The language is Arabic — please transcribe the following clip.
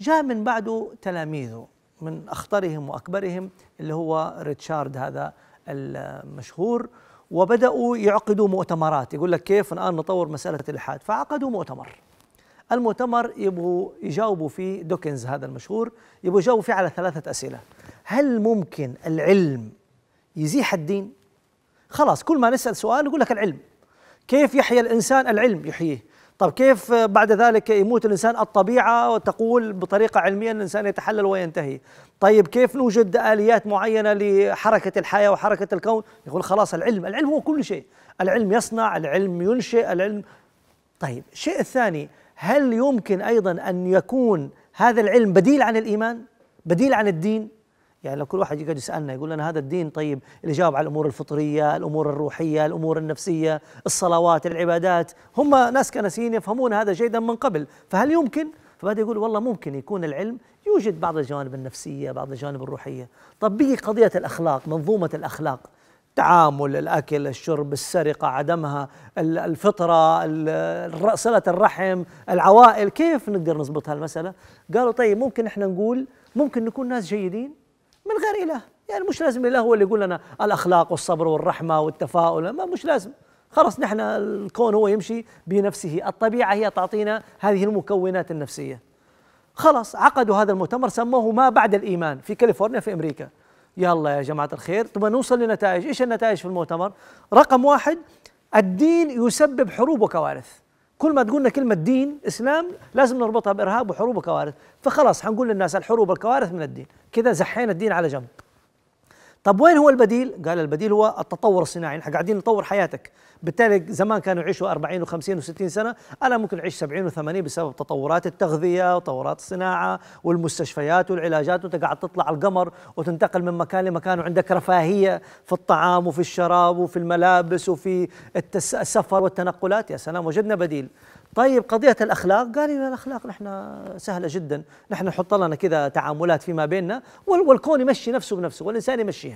جاء من بعده تلاميذه من أخطرهم وأكبرهم اللي هو ريتشارد هذا المشهور وبدأوا يعقدوا مؤتمرات يقول لك كيف الآن نطور مسألة الإلحاد فعقدوا مؤتمر المؤتمر يبغوا يجاوبوا فيه دوكنز هذا المشهور يبغوا يجاوبوا فيه على ثلاثة أسئلة هل ممكن العلم يزيح الدين؟ خلاص كل ما نسأل سؤال يقول لك العلم كيف يحيى الإنسان العلم يحييه طب كيف بعد ذلك يموت الإنسان الطبيعة وتقول بطريقة علمية أن الإنسان يتحلل وينتهي طيب كيف نوجد آليات معينة لحركة الحياة وحركة الكون يقول خلاص العلم العلم هو كل شيء العلم يصنع العلم ينشئ العلم طيب الشيء الثاني هل يمكن أيضا أن يكون هذا العلم بديل عن الإيمان بديل عن الدين يعني لو كل واحد يقعد يسالنا يقول لنا هذا الدين طيب اللي جاوب على الامور الفطريه، الامور الروحيه، الامور النفسيه، الصلوات، العبادات، هم ناس كنسيين يفهمون هذا جيدا من قبل، فهل يمكن؟ فبدا يقول والله ممكن يكون العلم يوجد بعض الجوانب النفسيه، بعض الجوانب الروحيه، طب بقي قضيه الاخلاق، منظومه الاخلاق، التعامل الأكل الشرب السرقة عدمها الفطرة صلة الرحم العوائل كيف نقدر نضبط هالمسألة قالوا طيب ممكن إحنا نقول ممكن نكون ناس جيدين غير إله يعني مش لازم الإله هو اللي يقول لنا الأخلاق والصبر والرحمة والتفاؤل ما مش لازم خلاص نحن الكون هو يمشي بنفسه الطبيعة هي تعطينا هذه المكونات النفسية خلاص عقدوا هذا المؤتمر سموه ما بعد الإيمان في كاليفورنيا في أمريكا يلا يا جماعة الخير طب نوصل لنتائج إيش النتائج في المؤتمر رقم واحد الدين يسبب حروب وكوارث كل ما تقولنا كلمة دين إسلام لازم نربطها بإرهاب وحروب وكوارث فخلاص حنقول للناس الحروب والكوارث من الدين كذا زحينا الدين على جنب طب وين هو البديل؟ قال البديل هو التطور الصناعي، نحن قاعدين نطور حياتك، بالتالي زمان كانوا يعيشوا 40 و50 و60 سنه، انا ممكن اعيش 70 و80 بسبب تطورات التغذيه وتطورات الصناعه والمستشفيات والعلاجات وانت قاعد تطلع على القمر وتنتقل من مكان لمكان وعندك رفاهيه في الطعام وفي الشراب وفي الملابس وفي السفر والتنقلات، يا سلام وجدنا بديل. طيب قضية الأخلاق قال لي الأخلاق نحن سهلة جدا نحن نحط لنا كذا تعاملات فيما بيننا والكون يمشي نفسه بنفسه والإنسان يمشي